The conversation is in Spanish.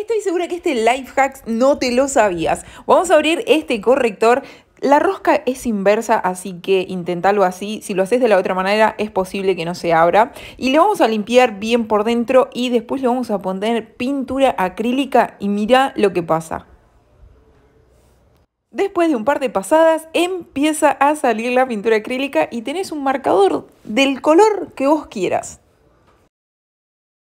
estoy segura que este life hack no te lo sabías. Vamos a abrir este corrector. La rosca es inversa, así que intentalo así. Si lo haces de la otra manera, es posible que no se abra. Y lo vamos a limpiar bien por dentro y después le vamos a poner pintura acrílica y mira lo que pasa. Después de un par de pasadas empieza a salir la pintura acrílica y tenés un marcador del color que vos quieras.